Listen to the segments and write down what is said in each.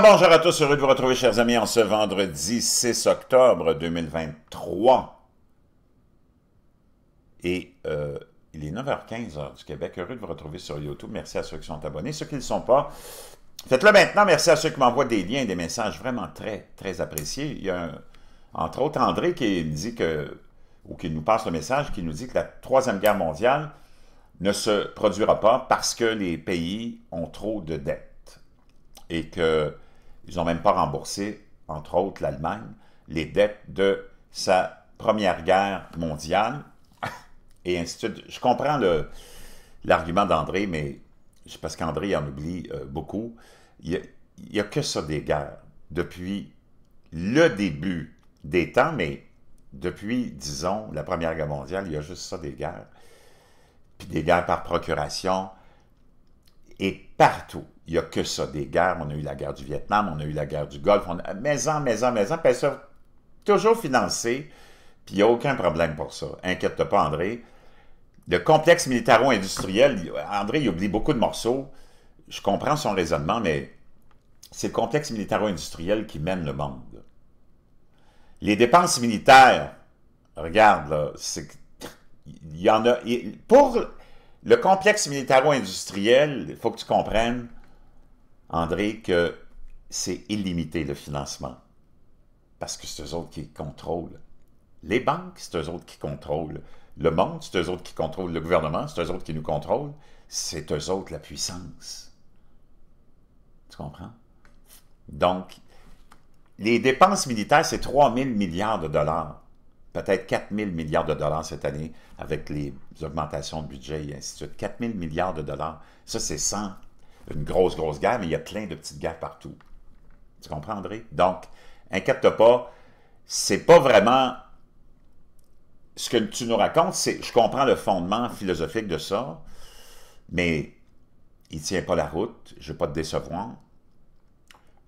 bonjour à tous, heureux de vous retrouver, chers amis, en ce vendredi 6 octobre 2023. Et euh, il est 9h15 du Québec. Heureux de vous retrouver sur YouTube. Merci à ceux qui sont abonnés. Ceux qui ne le sont pas, faites-le maintenant. Merci à ceux qui m'envoient des liens, des messages vraiment très, très appréciés. Il y a, entre autres, André qui dit que, ou qui nous passe le message, qui nous dit que la Troisième Guerre mondiale ne se produira pas parce que les pays ont trop de dettes et qu'ils n'ont même pas remboursé, entre autres l'Allemagne, les dettes de sa première guerre mondiale, et ainsi de suite. Je comprends l'argument d'André, mais parce qu'André en oublie euh, beaucoup. Il n'y a, a, que ça des guerres depuis le début des temps, mais depuis, disons, la Première Guerre mondiale, il y a juste ça des guerres. Puis des guerres par procuration. Et partout, il n'y a que ça, des guerres. On a eu la guerre du Vietnam, on a eu la guerre du Golfe. On Maison, maison, maison, puis ça, toujours financé, puis il n'y a aucun problème pour ça. Inquiète pas, André. Le complexe militaro-industriel, André, il oublie beaucoup de morceaux. Je comprends son raisonnement, mais c'est le complexe militaro-industriel qui mène le monde. Les dépenses militaires, regarde, là, Il y en a... Pour le complexe militaro-industriel, il faut que tu comprennes, André, que c'est illimité le financement. Parce que c'est eux autres qui contrôlent. Les banques, c'est eux autres qui contrôlent. Le monde, c'est eux autres qui contrôlent. Le gouvernement, c'est eux autres qui nous contrôlent. C'est eux autres la puissance. Tu comprends? Donc, les dépenses militaires, c'est 3 000 milliards de dollars. Peut-être 4 000 milliards de dollars cette année avec les augmentations de budget et ainsi de suite. 4 000 milliards de dollars. Ça, c'est 100 une grosse, grosse guerre, mais il y a plein de petites guerres partout. Tu comprendrais? Donc, inquiète pas, c'est pas vraiment ce que tu nous racontes, c'est, je comprends le fondement philosophique de ça, mais il ne tient pas la route, je ne vais pas te décevoir.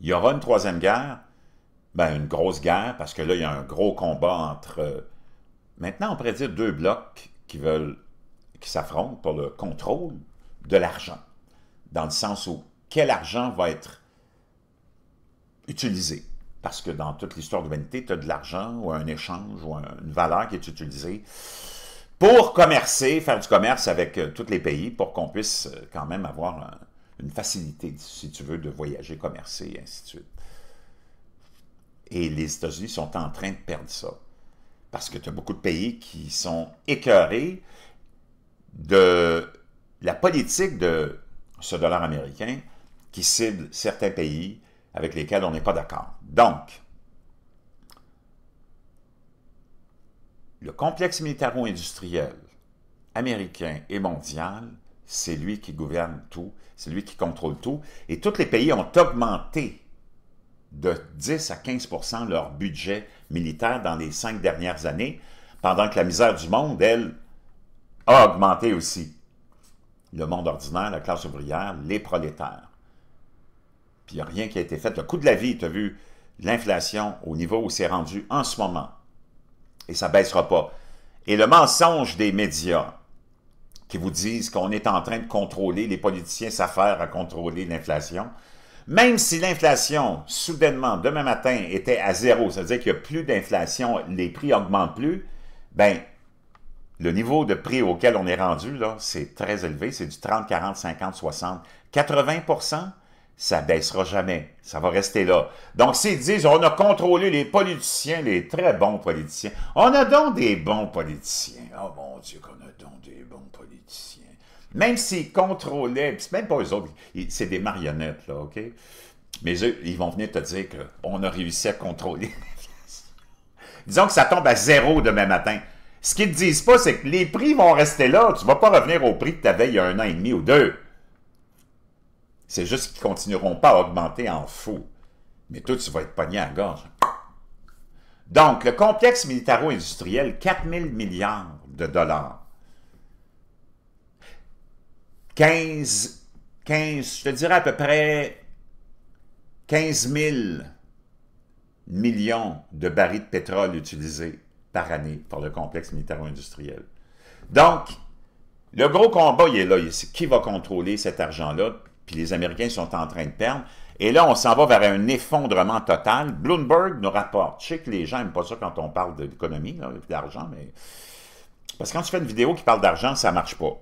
Il y aura une troisième guerre, ben, une grosse guerre, parce que là, il y a un gros combat entre, euh, maintenant on pourrait dire deux blocs qui veulent, qui s'affrontent pour le contrôle de l'argent dans le sens où quel argent va être utilisé. Parce que dans toute l'histoire de l'humanité, tu as de l'argent ou un échange ou une valeur qui est utilisée pour commercer, faire du commerce avec euh, tous les pays pour qu'on puisse euh, quand même avoir une facilité, si tu veux, de voyager, commercer, et ainsi de suite. Et les États-Unis sont en train de perdre ça. Parce que tu as beaucoup de pays qui sont écœurés de la politique de ce dollar américain, qui cible certains pays avec lesquels on n'est pas d'accord. Donc, le complexe militaro-industriel américain et mondial, c'est lui qui gouverne tout, c'est lui qui contrôle tout, et tous les pays ont augmenté de 10 à 15 leur budget militaire dans les cinq dernières années, pendant que la misère du monde, elle, a augmenté aussi le monde ordinaire, la classe ouvrière, les prolétaires. Puis il n'y a rien qui a été fait. Le coût de la vie, tu as vu l'inflation au niveau où c'est rendu en ce moment. Et ça ne baissera pas. Et le mensonge des médias qui vous disent qu'on est en train de contrôler, les politiciens s'affairent à contrôler l'inflation, même si l'inflation, soudainement, demain matin, était à zéro, c'est-à-dire qu'il n'y a plus d'inflation, les prix augmentent plus, ben le niveau de prix auquel on est rendu, là, c'est très élevé. C'est du 30, 40, 50, 60. 80 ça baissera jamais. Ça va rester là. Donc, s'ils disent, on a contrôlé les politiciens, les très bons politiciens. On a donc des bons politiciens. Oh mon Dieu, qu'on a donc des bons politiciens. Même s'ils contrôlaient, c'est même pas eux autres, c'est des marionnettes, là, OK? Mais eux, ils vont venir te dire qu'on a réussi à contrôler Disons que ça tombe à zéro demain matin. Ce qu'ils ne disent pas, c'est que les prix vont rester là. Tu ne vas pas revenir au prix que tu avais il y a un an et demi ou deux. C'est juste qu'ils ne continueront pas à augmenter en fou. Mais toi, tu vas être pogné à la gorge. Donc, le complexe militaro-industriel, 4 000 milliards de dollars. 15, 15, je te dirais à peu près 15 000 millions de barils de pétrole utilisés par année par le complexe militaro-industriel. Donc, le gros combat, il est là. Qui va contrôler cet argent-là? Puis les Américains sont en train de perdre. Et là, on s'en va vers un effondrement total. Bloomberg nous rapporte. Je sais que les gens n'aiment pas ça quand on parle d'économie, l'économie, d'argent, mais... Parce que quand tu fais une vidéo qui parle d'argent, ça ne marche pas.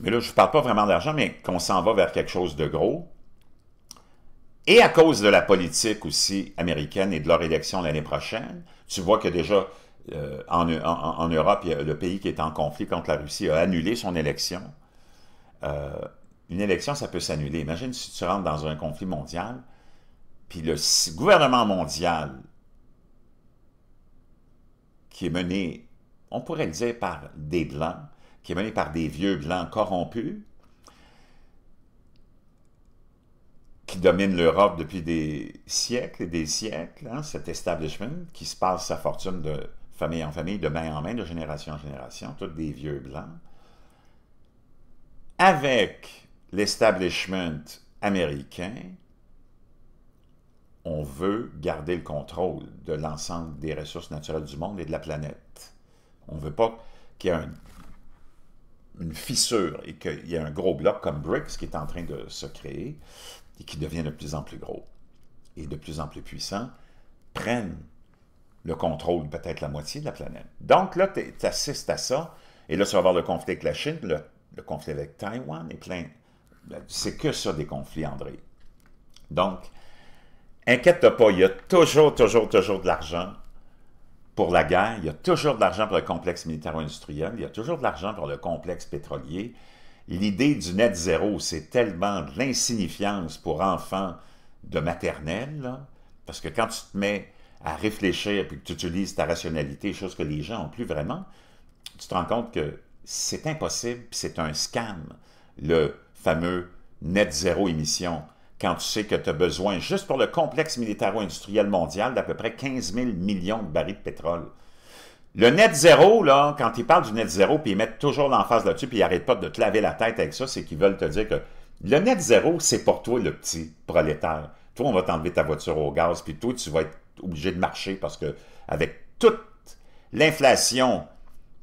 Mais là, je ne parle pas vraiment d'argent, mais qu'on s'en va vers quelque chose de gros. Et à cause de la politique aussi américaine et de leur élection l'année prochaine, tu vois que déjà euh, en, Europe, le pays qui est en conflit contre la Russie a annulé son élection. Euh, une élection, ça peut s'annuler. Imagine si tu rentres dans un conflit mondial, puis le gouvernement mondial qui est mené, on pourrait le dire par des blancs, qui est mené par des vieux blancs corrompus, qui domine l'Europe depuis des siècles et des siècles, hein, cet establishment qui se passe sa fortune de famille en famille, de main en main, de génération en génération, tous des vieux blancs, avec l'establishment américain, on veut garder le contrôle de l'ensemble des ressources naturelles du monde et de la planète. On ne veut pas qu'il y ait une fissure et qu'il y ait un gros bloc comme BRICS qui est en train de se créer et qui devient de plus en plus gros et de plus en plus puissant, prennent le contrôle peut-être la moitié de la planète. Donc là, tu assistes à ça, et là, tu vas avoir le conflit avec la Chine, le, conflit avec Taïwan, et plein... Ben, c'est que ça, des conflits, André. Donc, inquiète toi pas, il y a toujours, toujours, toujours de l'argent pour la guerre, il y a toujours de l'argent pour le complexe militaro-industriel, il y a toujours de l'argent pour le complexe pétrolier, l'idée du net zéro, c'est tellement de l'insignifiance pour enfants de maternelle, parce que quand tu te mets à réfléchir puis que tu utilises ta rationalité, chose que les gens n'ont plus vraiment, tu te rends compte que c'est impossible, c'est un scam, le fameux net zéro émission, quand tu sais que tu as besoin, juste pour le complexe militaro-industriel mondial, d'à peu près 15 000 millions de barils de pétrole. Le net zéro, là, quand ils parlent du net zéro, puis ils mettent toujours l'emphase là-dessus, puis ils n'arrêtent pas de te laver la tête avec ça, c'est qu'ils veulent te dire que le net zéro, c'est pour toi, le petit prolétaire. Toi, on va t'enlever ta voiture au gaz, puis toi, tu vas être obligé de marcher parce que avec toute l'inflation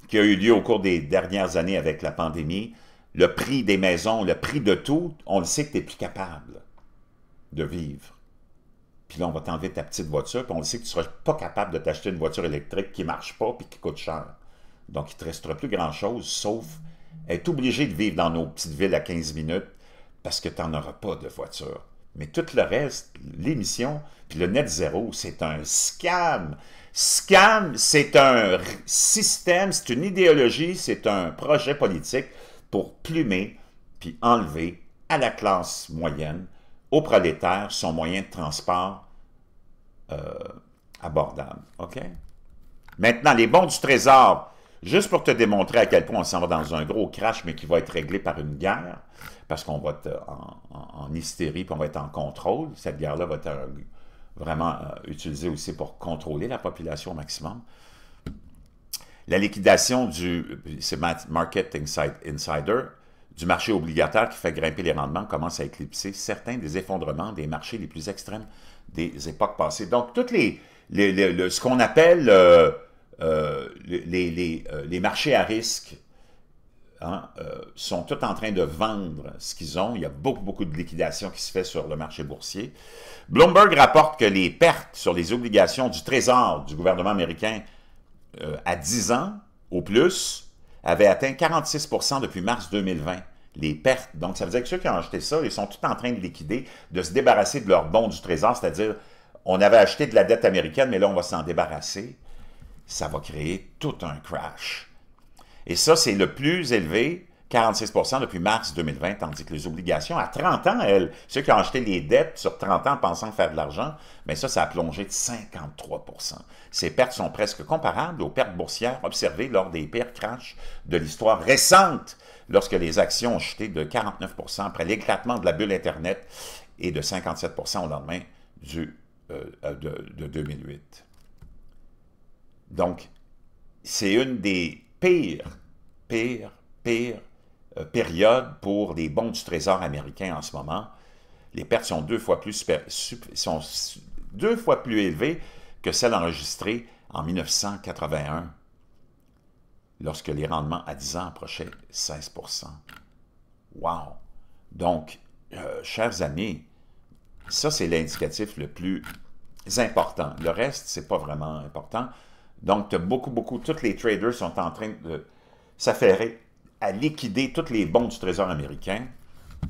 qui a eu lieu au cours des dernières années avec la pandémie, le prix des maisons, le prix de tout, on le sait que tu n'es plus capable de vivre puis là, on va t'enlever ta petite voiture, puis on sait que tu ne seras pas capable de t'acheter une voiture électrique qui ne marche pas puis qui coûte cher. Donc, il ne te restera plus grand-chose, sauf être obligé de vivre dans nos petites villes à 15 minutes parce que tu n'en auras pas de voiture. Mais tout le reste, l'émission, puis le net zéro, c'est un scam. Scam, c'est un système, c'est une idéologie, c'est un projet politique pour plumer puis enlever à la classe moyenne aux prolétaires son moyen de transport euh, abordable. OK? Maintenant, les bons du Trésor, juste pour te démontrer à quel point on s'en va dans un gros crash, mais qui va être réglé par une guerre, parce qu'on va être euh, en, hystérie, puis on va être en contrôle. Cette guerre-là va être euh, vraiment utilisée aussi pour contrôler la population au maximum. La liquidation du... C'est Market Insider, du marché obligataire qui fait grimper les rendements commence à éclipser certains des effondrements des marchés les plus extrêmes des époques passées. Donc, toutes les, ce qu'on appelle euh, euh, euh, les, marchés à risque hein, sont tous en train de vendre ce qu'ils ont. Il y a beaucoup, beaucoup de liquidation qui se fait sur le marché boursier. Bloomberg rapporte que les pertes sur les obligations du Trésor du gouvernement américain à 10 ans au plus avait atteint 46 depuis mars 2020 les pertes. Donc, ça veut dire que ceux qui ont acheté ça, ils sont tout en train de liquider, de se débarrasser de leurs bons du trésor, c'est-à-dire, on avait acheté de la dette américaine, mais là, on va s'en débarrasser. Ça va créer tout un crash. Et ça, c'est le plus élevé 46 depuis mars 2020, tandis que les obligations à 30 ans, elles, ceux qui ont acheté les dettes sur 30 ans pensant faire de l'argent, mais ça, ça a plongé de 53 Ces pertes sont presque comparables aux pertes boursières observées lors des pires crashs de l'histoire récente, lorsque les actions ont chuté de 49 après l'éclatement de la bulle Internet et de 57 au lendemain du, euh, euh, de, de 2008. Donc, c'est une des pires, pires, pires euh, période pour les bons du Trésor américain en ce moment. Les pertes sont deux fois plus, sont deux fois plus élevées que celles enregistrées en 1981, lorsque les rendements à 10 ans approchaient 16 Wow! Donc, euh, chers amis, ça, c'est l'indicatif le plus important. Le reste, c'est pas vraiment important. Donc, beaucoup, beaucoup, tous les traders sont en train de s'affairer à liquider tous les bons du Trésor américain. On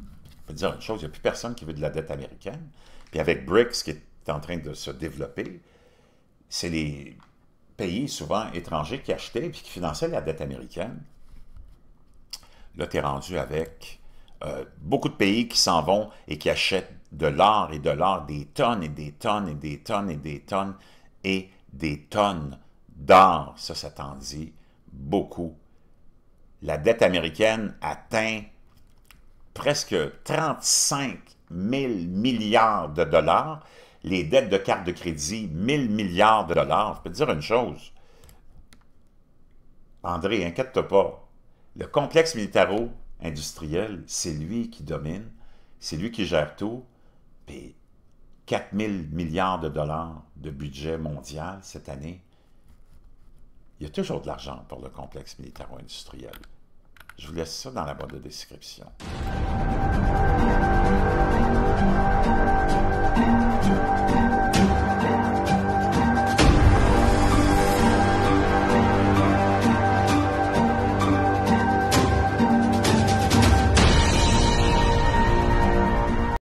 peut dire une chose, il n'y a plus personne qui veut de la dette américaine. Puis avec BRICS qui est en train de se développer, c'est les pays souvent étrangers qui achetaient et qui finançaient la dette américaine. Là, tu es rendu avec euh, beaucoup de pays qui s'en vont et qui achètent de l'or et de l'or, des tonnes et des tonnes et des tonnes et des tonnes et des tonnes d'or. Ça, ça t'en dit beaucoup, la dette américaine atteint presque 35 000 milliards de dollars, les dettes de carte de crédit, 000 milliards de dollars. Je peux te dire une chose, André, inquiète-toi pas, le complexe militaro-industriel, c'est lui qui domine, c'est lui qui gère tout, puis 4 000 milliards de dollars de budget mondial cette année, il y a toujours de l'argent pour le complexe militaro-industriel. Je vous laisse ça dans la boîte de description.